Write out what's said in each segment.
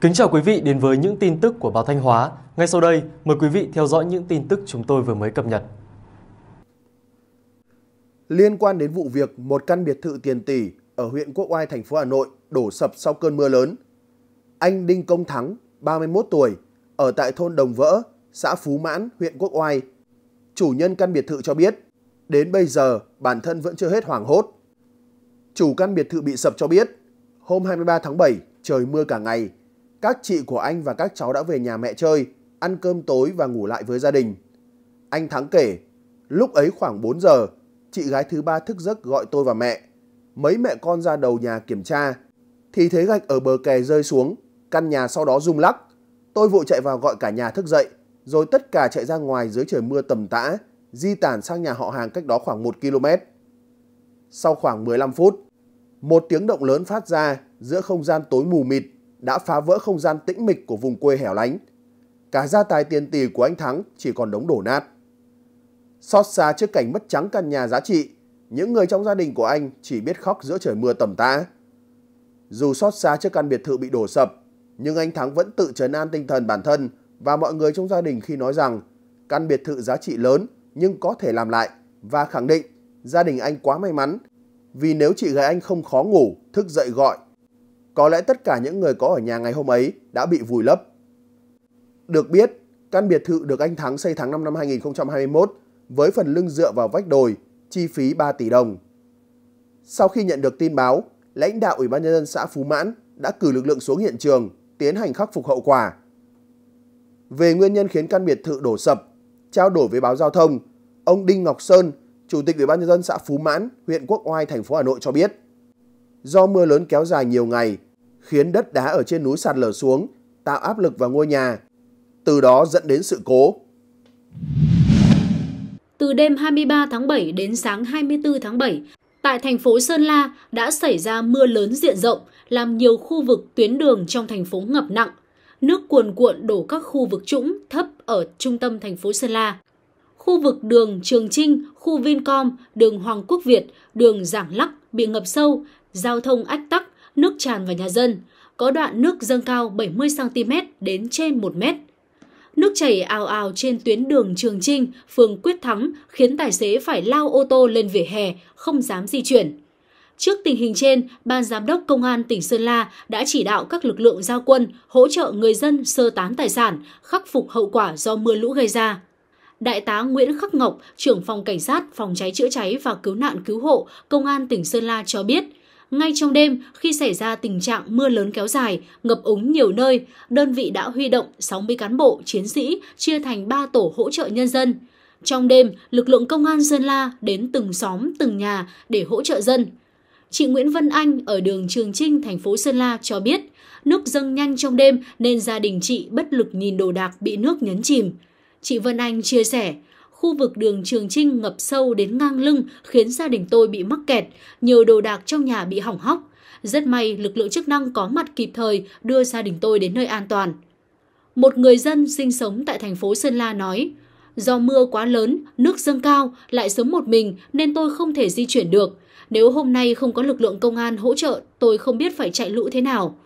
Kính chào quý vị đến với những tin tức của báo Thanh Hóa. Ngay sau đây, mời quý vị theo dõi những tin tức chúng tôi vừa mới cập nhật. Liên quan đến vụ việc một căn biệt thự tiền tỷ ở huyện Quốc Oai, thành phố Hà Nội đổ sập sau cơn mưa lớn, anh Đinh Công Thắng, 31 tuổi, ở tại thôn Đồng Vỡ, xã Phú Mãn, huyện Quốc Oai, chủ nhân căn biệt thự cho biết, đến bây giờ bản thân vẫn chưa hết hoảng hốt. Chủ căn biệt thự bị sập cho biết, hôm 23 tháng 7 trời mưa cả ngày các chị của anh và các cháu đã về nhà mẹ chơi, ăn cơm tối và ngủ lại với gia đình. Anh Thắng kể, lúc ấy khoảng 4 giờ, chị gái thứ ba thức giấc gọi tôi và mẹ. Mấy mẹ con ra đầu nhà kiểm tra, thì thấy gạch ở bờ kè rơi xuống, căn nhà sau đó rung lắc. Tôi vội chạy vào gọi cả nhà thức dậy, rồi tất cả chạy ra ngoài dưới trời mưa tầm tã, di tản sang nhà họ hàng cách đó khoảng 1 km. Sau khoảng 15 phút, một tiếng động lớn phát ra giữa không gian tối mù mịt đã phá vỡ không gian tĩnh mịch của vùng quê hẻo lánh. Cả gia tài tiền tỷ của anh Thắng chỉ còn đống đổ nát. Xót xa trước cảnh mất trắng căn nhà giá trị, những người trong gia đình của anh chỉ biết khóc giữa trời mưa tầm tã. Dù xót xa trước căn biệt thự bị đổ sập, nhưng anh Thắng vẫn tự trấn an tinh thần bản thân và mọi người trong gia đình khi nói rằng căn biệt thự giá trị lớn nhưng có thể làm lại và khẳng định gia đình anh quá may mắn vì nếu chị gái anh không khó ngủ, thức dậy gọi có lẽ tất cả những người có ở nhà ngày hôm ấy đã bị vùi lấp. Được biết, căn biệt thự được anh Thắng xây tháng 5 năm 2021 với phần lưng dựa vào vách đồi, chi phí 3 tỷ đồng. Sau khi nhận được tin báo, lãnh đạo Ủy ban Nhân dân xã Phú Mãn đã cử lực lượng xuống hiện trường tiến hành khắc phục hậu quả. Về nguyên nhân khiến căn biệt thự đổ sập, trao đổi với báo giao thông, ông Đinh Ngọc Sơn, Chủ tịch Ủy ban Nhân dân xã Phú Mãn, huyện Quốc Oai, thành phố Hà Nội cho biết. Do mưa lớn kéo dài nhiều ngày, khiến đất đá ở trên núi sạt lở xuống, tạo áp lực vào ngôi nhà, từ đó dẫn đến sự cố. Từ đêm 23 tháng 7 đến sáng 24 tháng 7, tại thành phố Sơn La đã xảy ra mưa lớn diện rộng, làm nhiều khu vực tuyến đường trong thành phố ngập nặng. Nước cuồn cuộn đổ các khu vực trũng thấp ở trung tâm thành phố Sơn La. Khu vực đường Trường Trinh, khu Vincom, đường Hoàng Quốc Việt, đường Giảng Lắc bị ngập sâu, giao thông ách tắc, nước tràn vào nhà dân, có đoạn nước dâng cao 70cm đến trên 1 mét. Nước chảy ào ào trên tuyến đường Trường Trinh, phường Quyết Thắng khiến tài xế phải lao ô tô lên vỉa hè, không dám di chuyển. Trước tình hình trên, Ban Giám đốc Công an tỉnh Sơn La đã chỉ đạo các lực lượng giao quân hỗ trợ người dân sơ tán tài sản, khắc phục hậu quả do mưa lũ gây ra. Đại tá Nguyễn Khắc Ngọc, trưởng phòng cảnh sát phòng cháy chữa cháy và cứu nạn cứu hộ Công an tỉnh Sơn La cho biết – ngay trong đêm khi xảy ra tình trạng mưa lớn kéo dài, ngập úng nhiều nơi, đơn vị đã huy động 60 cán bộ, chiến sĩ chia thành 3 tổ hỗ trợ nhân dân. Trong đêm, lực lượng công an Sơn La đến từng xóm, từng nhà để hỗ trợ dân. Chị Nguyễn Vân Anh ở đường Trường Trinh, thành phố Sơn La cho biết, nước dâng nhanh trong đêm nên gia đình chị bất lực nhìn đồ đạc bị nước nhấn chìm. Chị Vân Anh chia sẻ, khu vực đường Trường Trinh ngập sâu đến ngang lưng khiến gia đình tôi bị mắc kẹt, nhiều đồ đạc trong nhà bị hỏng hóc. Rất may lực lượng chức năng có mặt kịp thời đưa gia đình tôi đến nơi an toàn. Một người dân sinh sống tại thành phố Sơn La nói, do mưa quá lớn, nước dâng cao, lại sống một mình nên tôi không thể di chuyển được. Nếu hôm nay không có lực lượng công an hỗ trợ, tôi không biết phải chạy lũ thế nào.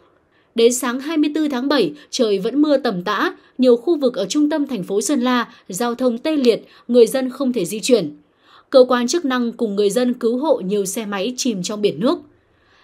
Đến sáng 24 tháng 7, trời vẫn mưa tầm tã, nhiều khu vực ở trung tâm thành phố Sơn La, giao thông tê liệt, người dân không thể di chuyển. Cơ quan chức năng cùng người dân cứu hộ nhiều xe máy chìm trong biển nước.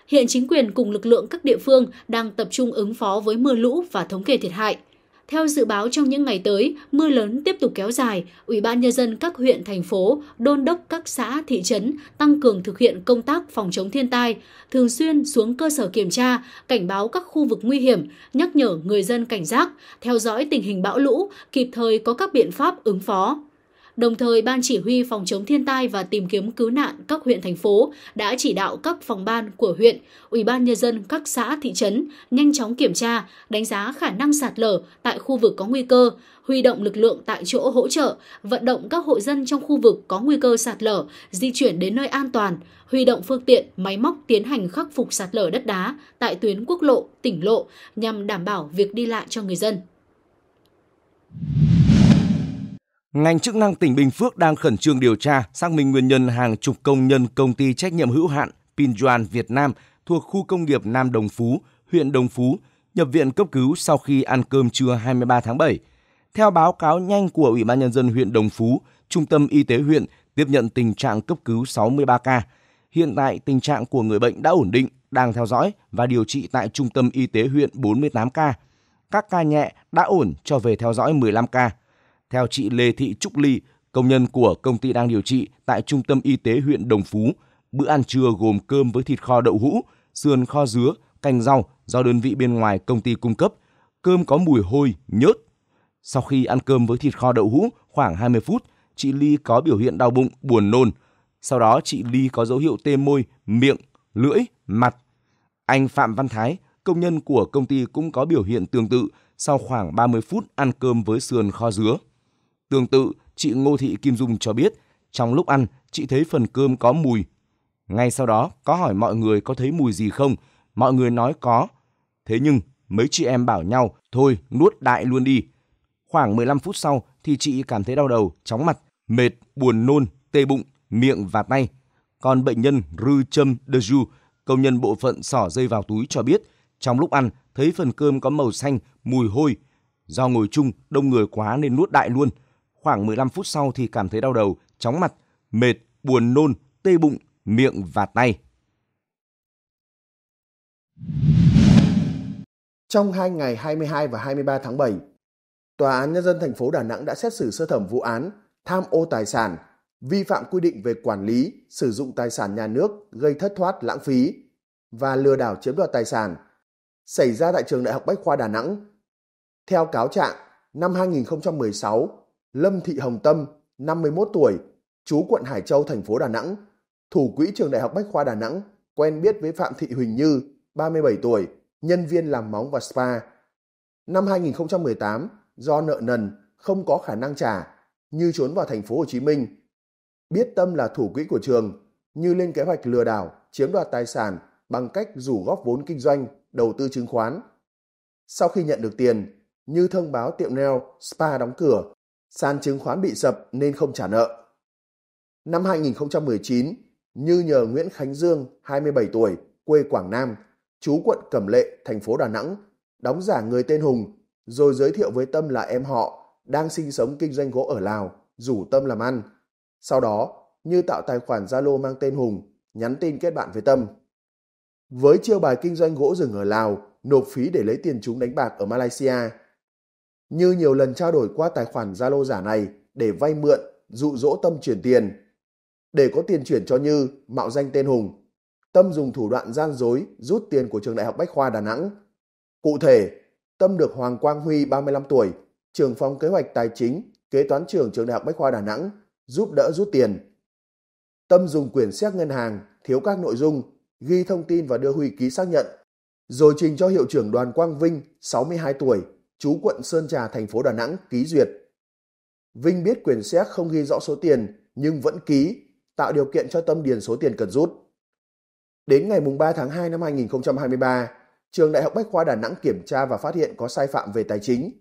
Hiện chính quyền cùng lực lượng các địa phương đang tập trung ứng phó với mưa lũ và thống kê thiệt hại – theo dự báo trong những ngày tới, mưa lớn tiếp tục kéo dài, Ủy ban nhân dân các huyện thành phố đôn đốc các xã thị trấn tăng cường thực hiện công tác phòng chống thiên tai, thường xuyên xuống cơ sở kiểm tra, cảnh báo các khu vực nguy hiểm, nhắc nhở người dân cảnh giác, theo dõi tình hình bão lũ, kịp thời có các biện pháp ứng phó. Đồng thời, Ban Chỉ huy Phòng chống thiên tai và tìm kiếm cứu nạn các huyện thành phố đã chỉ đạo các phòng ban của huyện, Ủy ban Nhân dân các xã thị trấn nhanh chóng kiểm tra, đánh giá khả năng sạt lở tại khu vực có nguy cơ, huy động lực lượng tại chỗ hỗ trợ, vận động các hộ dân trong khu vực có nguy cơ sạt lở di chuyển đến nơi an toàn, huy động phương tiện, máy móc tiến hành khắc phục sạt lở đất đá tại tuyến quốc lộ, tỉnh lộ nhằm đảm bảo việc đi lại cho người dân. Ngành chức năng tỉnh Bình Phước đang khẩn trương điều tra, xác minh nguyên nhân hàng chục công nhân công ty trách nhiệm hữu hạn Pinjuan Việt Nam thuộc khu công nghiệp Nam Đồng Phú, huyện Đồng Phú nhập viện cấp cứu sau khi ăn cơm trưa 23 tháng 7. Theo báo cáo nhanh của Ủy ban nhân dân huyện Đồng Phú, Trung tâm Y tế huyện tiếp nhận tình trạng cấp cứu 63 ca. Hiện tại tình trạng của người bệnh đã ổn định, đang theo dõi và điều trị tại Trung tâm Y tế huyện 48 ca. Các ca nhẹ đã ổn cho về theo dõi 15 ca. Theo chị Lê Thị Trúc Ly, công nhân của công ty đang điều trị tại Trung tâm Y tế huyện Đồng Phú, bữa ăn trưa gồm cơm với thịt kho đậu hũ, sườn kho dứa, canh rau do đơn vị bên ngoài công ty cung cấp. Cơm có mùi hôi, nhớt. Sau khi ăn cơm với thịt kho đậu hũ khoảng 20 phút, chị Ly có biểu hiện đau bụng, buồn nôn. Sau đó chị Ly có dấu hiệu tê môi, miệng, lưỡi, mặt. Anh Phạm Văn Thái, công nhân của công ty cũng có biểu hiện tương tự sau khoảng 30 phút ăn cơm với sườn kho dứa. Tương tự, chị Ngô Thị Kim Dung cho biết, trong lúc ăn, chị thấy phần cơm có mùi. Ngay sau đó, có hỏi mọi người có thấy mùi gì không? Mọi người nói có. Thế nhưng, mấy chị em bảo nhau, thôi nuốt đại luôn đi. Khoảng 15 phút sau thì chị cảm thấy đau đầu, chóng mặt, mệt, buồn nôn, tê bụng, miệng và tay. Còn bệnh nhân Rư Trâm De Ju, công nhân bộ phận sỏ dây vào túi cho biết, trong lúc ăn thấy phần cơm có màu xanh, mùi hôi. Do ngồi chung, đông người quá nên nuốt đại luôn. Khoảng 15 phút sau thì cảm thấy đau đầu, chóng mặt, mệt, buồn nôn, tê bụng, miệng và tay. Trong hai ngày 22 và 23 tháng 7, Tòa án Nhân dân thành phố Đà Nẵng đã xét xử sơ thẩm vụ án tham ô tài sản, vi phạm quy định về quản lý, sử dụng tài sản nhà nước gây thất thoát lãng phí và lừa đảo chiếm đoạt tài sản xảy ra tại trường Đại học Bách khoa Đà Nẵng. Theo cáo trạng, năm 2016, Lâm Thị Hồng Tâm, 51 tuổi, chú quận Hải Châu, thành phố Đà Nẵng, thủ quỹ trường Đại học Bách khoa Đà Nẵng, quen biết với Phạm Thị Huỳnh Như, 37 tuổi, nhân viên làm móng và spa. Năm 2018, do nợ nần, không có khả năng trả, Như trốn vào thành phố Hồ Chí Minh. Biết Tâm là thủ quỹ của trường, Như lên kế hoạch lừa đảo, chiếm đoạt tài sản bằng cách rủ góp vốn kinh doanh, đầu tư chứng khoán. Sau khi nhận được tiền, Như thông báo tiệm nail, spa đóng cửa sàn chứng khoán bị sập nên không trả nợ. Năm 2019, Như nhờ Nguyễn Khánh Dương, 27 tuổi, quê Quảng Nam, chú quận Cẩm Lệ, thành phố Đà Nẵng, đóng giả người tên Hùng, rồi giới thiệu với Tâm là em họ, đang sinh sống kinh doanh gỗ ở Lào, rủ Tâm làm ăn. Sau đó, Như tạo tài khoản Zalo mang tên Hùng, nhắn tin kết bạn với Tâm. Với chiêu bài kinh doanh gỗ rừng ở Lào, nộp phí để lấy tiền chúng đánh bạc ở Malaysia, như nhiều lần trao đổi qua tài khoản Zalo giả này để vay mượn, dụ dỗ Tâm chuyển tiền. Để có tiền chuyển cho Như, mạo danh tên Hùng, Tâm dùng thủ đoạn gian dối rút tiền của trường Đại học Bách Khoa Đà Nẵng. Cụ thể, Tâm được Hoàng Quang Huy 35 tuổi, trưởng phòng kế hoạch tài chính, kế toán trưởng trường Đại học Bách Khoa Đà Nẵng giúp đỡ rút tiền. Tâm dùng quyển xét ngân hàng, thiếu các nội dung, ghi thông tin và đưa Huy ký xác nhận, rồi trình cho hiệu trưởng Đoàn Quang Vinh, 62 tuổi, chú quận Sơn Trà, thành phố Đà Nẵng ký duyệt. Vinh biết quyền xét không ghi rõ số tiền nhưng vẫn ký, tạo điều kiện cho Tâm điền số tiền cần rút. Đến ngày 3 tháng 2 năm 2023, Trường Đại học Bách khoa Đà Nẵng kiểm tra và phát hiện có sai phạm về tài chính.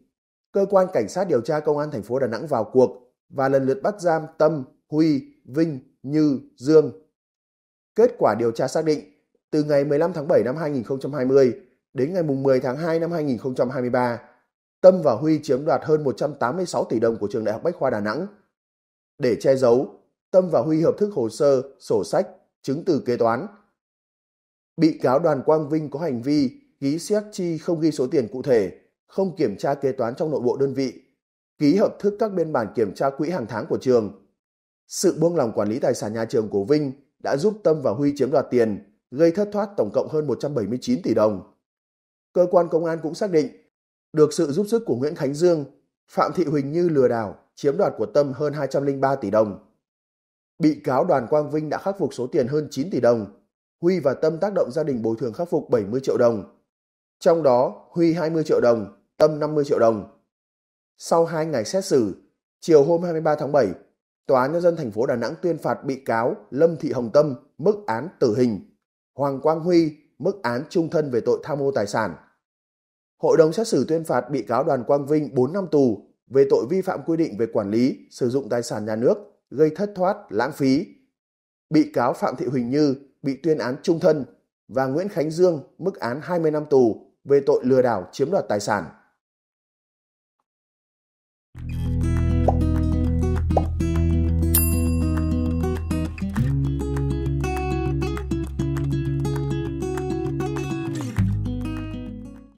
Cơ quan cảnh sát điều tra công an thành phố Đà Nẵng vào cuộc và lần lượt bắt giam Tâm, Huy, Vinh, Như, Dương. Kết quả điều tra xác định, từ ngày 15 tháng 7 năm 2020 đến ngày 10 tháng 2 năm 2023, Tâm và Huy chiếm đoạt hơn 186 tỷ đồng của trường Đại học Bách khoa Đà Nẵng. Để che giấu, Tâm và Huy hợp thức hồ sơ, sổ sách, chứng từ kế toán. Bị cáo Đoàn Quang Vinh có hành vi ký xét chi không ghi số tiền cụ thể, không kiểm tra kế toán trong nội bộ đơn vị, ký hợp thức các biên bản kiểm tra quỹ hàng tháng của trường. Sự buông lòng quản lý tài sản nhà trường của Vinh đã giúp Tâm và Huy chiếm đoạt tiền, gây thất thoát tổng cộng hơn 179 tỷ đồng. Cơ quan công an cũng xác định được sự giúp sức của Nguyễn Khánh Dương, Phạm Thị Huỳnh Như lừa đảo, chiếm đoạt của Tâm hơn 203 tỷ đồng. Bị cáo Đoàn Quang Vinh đã khắc phục số tiền hơn 9 tỷ đồng. Huy và Tâm tác động gia đình bồi thường khắc phục 70 triệu đồng. Trong đó, Huy 20 triệu đồng, Tâm 50 triệu đồng. Sau 2 ngày xét xử, chiều hôm 23 tháng 7, Tòa án Nhân dân thành phố Đà Nẵng tuyên phạt bị cáo Lâm Thị Hồng Tâm mức án tử hình, Hoàng Quang Huy mức án trung thân về tội tham mô tài sản hội đồng xét xử tuyên phạt bị cáo Đoàn Quang Vinh 4 năm tù về tội vi phạm quy định về quản lý, sử dụng tài sản nhà nước, gây thất thoát, lãng phí. Bị cáo Phạm Thị Huỳnh Như bị tuyên án trung thân và Nguyễn Khánh Dương mức án 20 năm tù về tội lừa đảo chiếm đoạt tài sản.